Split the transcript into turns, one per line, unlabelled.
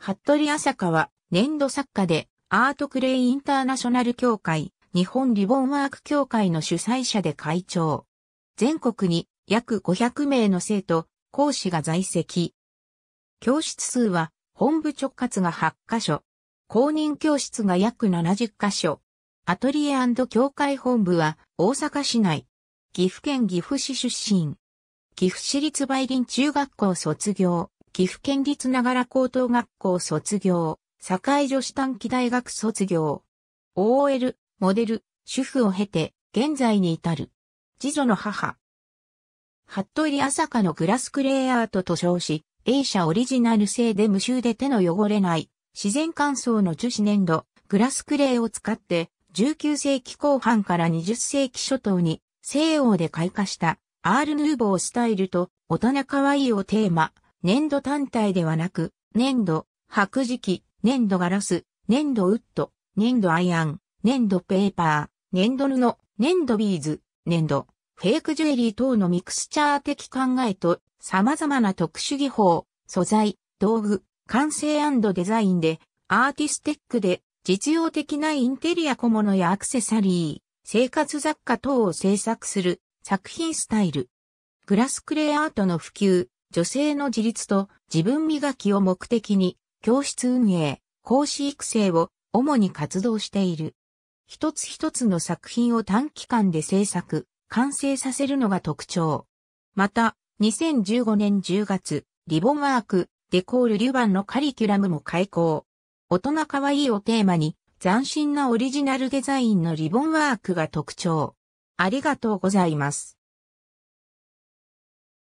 服部朝香は
年度作家でアートクレイインターナショナル協会、日本リボンワーク協会の主催者で会長。全国に約500名の生徒、講師が在籍。教室数は本部直轄が8カ所。公認教室が約70カ所。アトリエ協会本部は大阪市内。岐阜県岐阜市出身。岐阜市立梅林中学校卒業。岐阜県立ながら高等学校卒業、堺女子短期大学卒業、OL、モデル、主婦を経て、現在に至る。次女の母。服部入朝香のグラスクレイアートと称し、A 社オリジナル製で無臭で手の汚れない、自然乾燥の樹脂粘土、グラスクレイを使って、19世紀後半から20世紀初頭に西欧で開花したアール・ヌーボースタイルと大人可愛いをテーマ、粘土単体ではなく、粘土、白磁器、粘土ガラス、粘土ウッド、粘土アイアン、粘土ペーパー、粘土布、粘土ビーズ、粘土、フェイクジュエリー等のミクスチャー的考えと様々な特殊技法、素材、道具、完成デザインでアーティスティックで実用的なインテリア小物やアクセサリー、生活雑貨等を制作する作品スタイル。グラスクレイアートの普及、女性の自立と自分磨きを目的に、教室運営、講師育成を主に活動している。一つ一つの作品を短期間で制作、完成させるのが特徴。また、2015年10月、リボンワーク、デコール・リュバンのカリキュラムも開講。大人かわいいをテーマに、斬新なオリジナルデザインのリボンワークが特徴。
ありがとうございます。